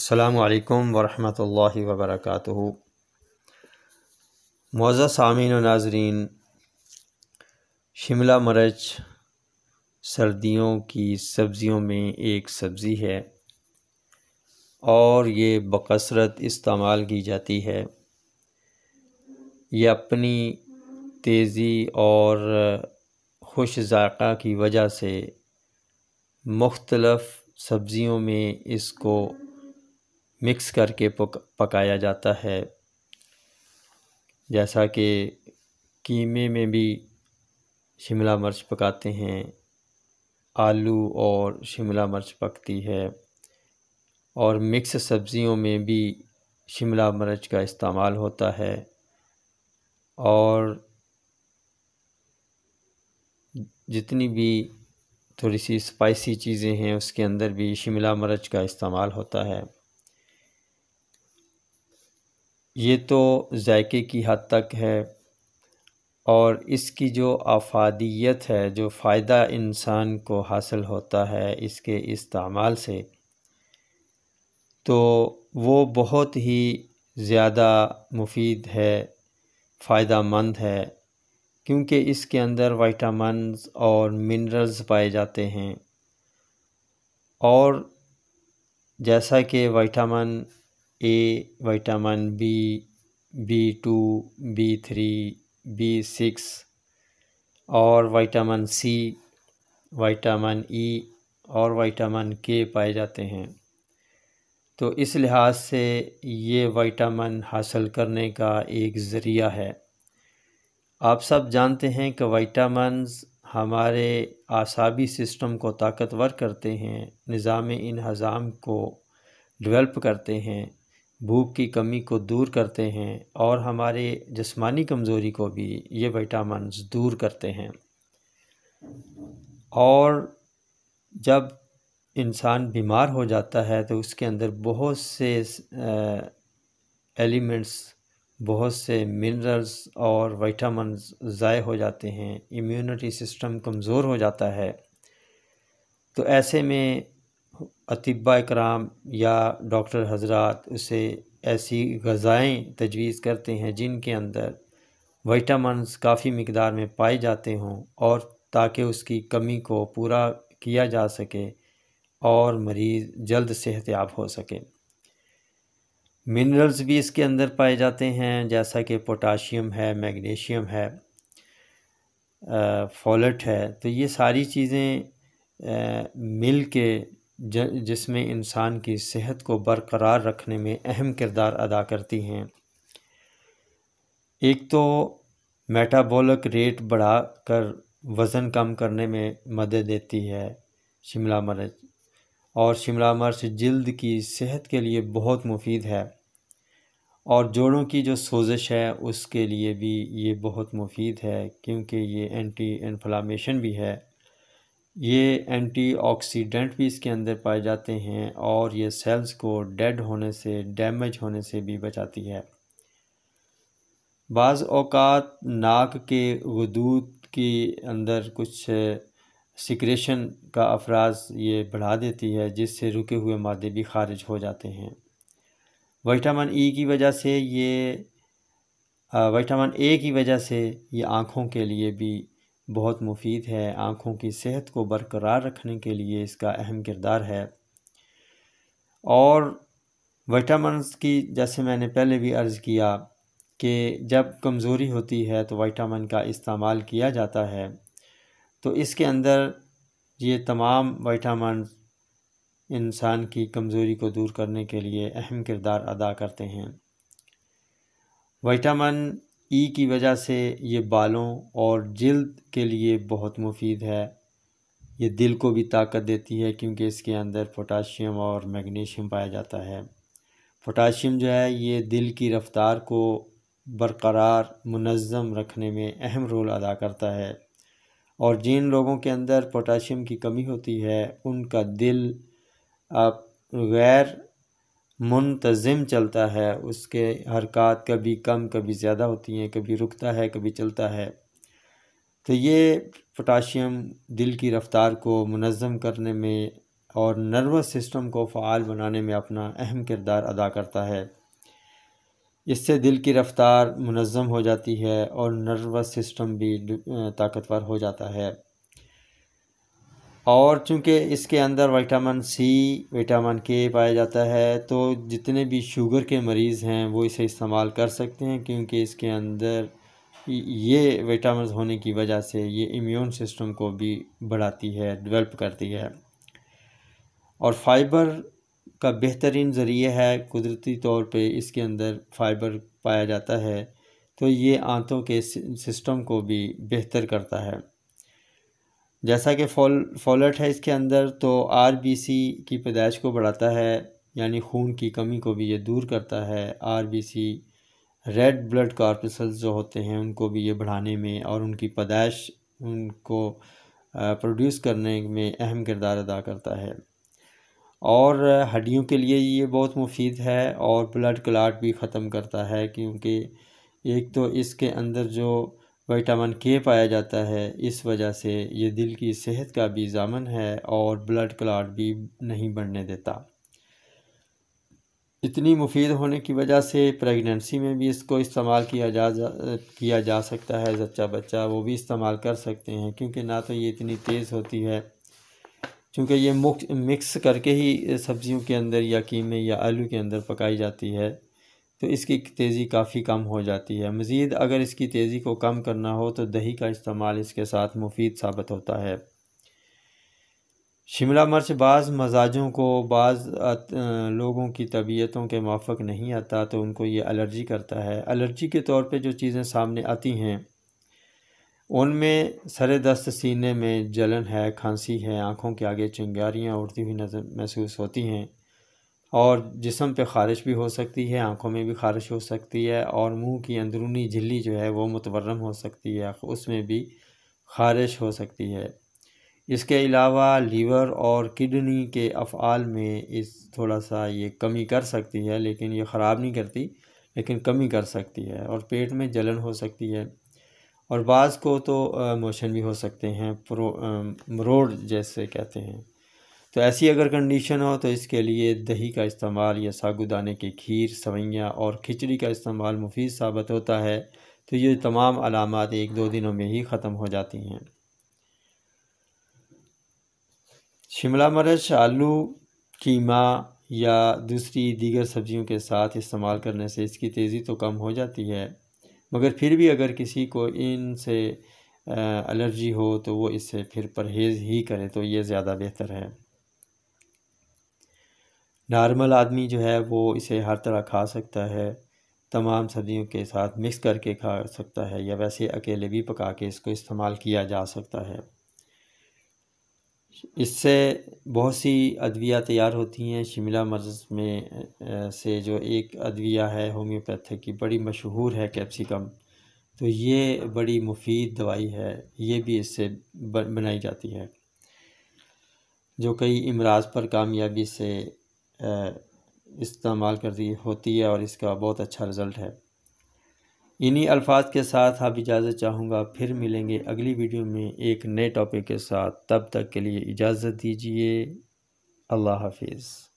अल्लाम वरहमल वबरक मौज़ा सामीन नाजरीन शिमला मरच सर्दियों की सब्ज़ियों में एक सब्ज़ी है और ये बकसरत इस्तेमाल की जाती है ये अपनी तेज़ी और खुश जायका की वजह से मुख्तलफ़ सब्ज़ियों में इसको मिक्स करके पक पकाया जाता है जैसा कि कीमे में भी शिमला मिर्च पकाते हैं आलू और शिमला मिर्च पकती है और मिक्स सब्ज़ियों में भी शिमला मिर्च का इस्तेमाल होता है और जितनी भी थोड़ी सी स्पाइसी चीज़ें हैं उसके अंदर भी शिमला मिर्च का इस्तेमाल होता है ये तो जायके की हद तक है और इसकी जो आफादियत है जो फ़ायदा इंसान को हासिल होता है इसके इस्तेमाल से तो वो बहुत ही ज़्यादा मुफीद है फ़ायदा मंद है क्योंकि इसके अंदर वाइटामस और मिनरल्स पाए जाते हैं और जैसा कि vitamin A vitamin B B two B three B six और विटामिन सी विटामिन ई और विटामिन के पाए जाते हैं तो इस लिहाज से ये विटामिन हासिल करने का एक ज़रिया है आप सब जानते हैं कि विटामिन हमारे आसाबी सिस्टम को ताकतवर करते हैं निज़ाम इन हज़ाम को डेवलप करते हैं भूख की कमी को दूर करते हैं और हमारे जिस्मानी कमज़ोरी को भी ये विटामिन दूर करते हैं और जब इंसान बीमार हो जाता है तो उसके अंदर बहुत से एलिमेंट्स बहुत से मिनरल्स और विटामिन ज़ाय हो जाते हैं इम्यूनिटी सिस्टम कमज़ोर हो जाता है तो ऐसे में अतिबा इकराम या डॉक्टर हजरात उसे ऐसी गज़ाएँ तजवीज़ करते हैं जिनके अंदर विटामस काफ़ी मकदार में पाए जाते हों और ताकि उसकी कमी को पूरा किया जा सके और मरीज़ जल्द सेहतियाब हो सके मिनरल्स भी इसके अंदर पाए जाते हैं जैसा कि पोटाशियम है मैग्नीशियम है फॉलेट है तो ये सारी चीज़ें मिल के जिसमें इंसान की सेहत को बरकरार रखने में अहम किरदार अदा करती हैं एक तो मेटाबॉलिक रेट बढ़ाकर वज़न कम करने में मदद देती है शिमला मिर्च और शिमला मिर्च जल्द की सेहत के लिए बहुत मुफीद है और जोड़ों की जो सोजिश है उसके लिए भी ये बहुत मुफीद है क्योंकि ये एंटी इन्फ्लामेशन भी है ये एंटीऑक्सीडेंट भी इसके अंदर पाए जाते हैं और ये सेल्स को डेड होने से डैमेज होने से भी बचाती है बाज़ अवकात नाक के गदूद के अंदर कुछ सिक्रेशन का अफराज ये बढ़ा देती है जिससे रुके हुए मादे भी खारिज हो जाते हैं विटामिन ई की वजह से ये विटामिन ए की वजह से ये आँखों के लिए भी बहुत मुफीद है आँखों की सेहत को बरकरार रखने के लिए इसका अहम किरदार है और विटामिनस की जैसे मैंने पहले भी अर्ज़ किया कि जब कमज़ोरी होती है तो विटामिन का इस्तेमाल किया जाता है तो इसके अंदर ये तमाम विटामिन इंसान की कमज़ोरी को दूर करने के लिए अहम किरदार अदा करते हैं विटामिन ई की वजह से ये बालों और जल्द के लिए बहुत मुफीद है ये दिल को भी ताकत देती है क्योंकि इसके अंदर पोटाशियम और मैग्नीशियम पाया जाता है पोटाशियम जो है ये दिल की रफ़्तार को बरकरार मनज़म रखने में अहम रोल अदा करता है और जिन लोगों के अंदर पोटाशियम की कमी होती है उनका दिल आप गैर मुंतज़म चलता है उसके हरकत कभी कम कभी ज़्यादा होती हैं कभी रुकता है कभी चलता है तो ये पोटाशियम दिल की रफ़्तार को मनज़म करने में और नर्वस सिस्टम को फ़ाल बनाने में अपना अहम किरदार अदा करता है इससे दिल की रफ़्तार मनज़म हो जाती है और नर्वस सिस्टम भी ताकतवर हो जाता है और चूँकि इसके अंदर विटामिन सी विटामिन के पाया जाता है तो जितने भी शुगर के मरीज़ हैं वो इसे इस्तेमाल कर सकते हैं क्योंकि इसके अंदर ये विटामिन होने की वजह से ये इम्यून सिस्टम को भी बढ़ाती है डेवलप करती है और फाइबर का बेहतरीन ज़रिए है कुदरती तौर पे इसके अंदर फाइबर पाया जाता है तो ये आंतों के सिस्टम को भी बेहतर करता है जैसा कि फॉल फॉलट है इसके अंदर तो आरबीसी की पैदाइश को बढ़ाता है यानी खून की कमी को भी ये दूर करता है आरबीसी रेड ब्लड कॉर्पसल्स जो होते हैं उनको भी ये बढ़ाने में और उनकी पैदाइश उनको प्रोड्यूस करने में अहम किरदार अदा करता है और हड्डियों के लिए ये बहुत मुफीद है और ब्लड क्लाट भी ख़त्म करता है क्योंकि एक तो इसके अंदर जो विटामिन के पाया जाता है इस वजह से ये दिल की सेहत का भी जामन है और ब्लड क्लाट भी नहीं बढ़ने देता इतनी मुफीद होने की वजह से प्रेगनेंसी में भी इसको इस्तेमाल किया जा, जा किया जा सकता है जच्चा बच्चा वो भी इस्तेमाल कर सकते हैं क्योंकि ना तो ये इतनी तेज़ होती है क्योंकि ये मिक्स करके ही सब्ज़ियों के अंदर या कीमे या आलू के अंदर पकाई जाती है तो इसकी तेज़ी काफ़ी कम हो जाती है मज़ीद अगर इसकी तेज़ी को कम करना हो तो दही का इस्तेमाल इसके साथ मुफीद साबित होता है शिमला मिर्च बाज़ मजाजों को बाज़ लोगों की तबीयतों के माफक नहीं आता तो उनको ये एलर्जी करता है एलर्जी के तौर पे जो चीज़ें सामने आती हैं उनमें सर दस्त सीने में जलन है खांसी है आँखों के आगे चिंगारियाँ उड़ती हुई नजर महसूस होती हैं और जिसम पे ख़ारिश भी हो सकती है आँखों में भी ख़ारिश हो सकती है और मुंह की अंदरूनी झिल्ली जो है वो मुतवरम हो सकती है उसमें भी ख़ारिश हो सकती है इसके अलावा लीवर और किडनी के अफ़ाल में इस थोड़ा सा ये कमी कर सकती है लेकिन ये ख़राब नहीं करती लेकिन कमी कर सकती है और पेट में जलन हो सकती है और बाज़ को तो मोशन भी हो सकते हैं प्रो मरोड़ जैसे कहते हैं तो ऐसी अगर कंडीशन हो तो इसके लिए दही का इस्तेमाल या सागुदाने के खीर सवैयाँ और खिचड़ी का इस्तेमाल मुफीद साबित होता है तो ये तमाम अलामत एक दो दिनों में ही ख़त्म हो जाती हैं शिमला मिर्च आलू कीमा या दूसरी दीगर सब्जियों के साथ इस्तेमाल करने से इसकी तेज़ी तो कम हो जाती है मगर फिर भी अगर किसी को इन से एलर्जी हो तो वो इससे फिर परहेज़ ही करे तो ये ज़्यादा बेहतर है नॉर्मल आदमी जो है वो इसे हर तरह खा सकता है तमाम सब्ज़ियों के साथ मिक्स करके खा सकता है या वैसे अकेले भी पका के इसको इस्तेमाल किया जा सकता है इससे बहुत सी अदविया तैयार होती हैं शिमला मर्ज में से जो एक अदविया है होम्योपैथिक की बड़ी मशहूर है कैप्सिकम तो ये बड़ी मुफीद दवाई है ये भी इससे बनाई जाती है जो कई अमराज पर कामयाबी से इस्तेमाल करती होती है और इसका बहुत अच्छा रिज़ल्ट है इन्हीं अल्फाज के साथ आप इजाज़त चाहूँगा फिर मिलेंगे अगली वीडियो में एक नए टॉपिक के साथ तब तक के लिए इजाज़त दीजिए अल्लाह हाफिज़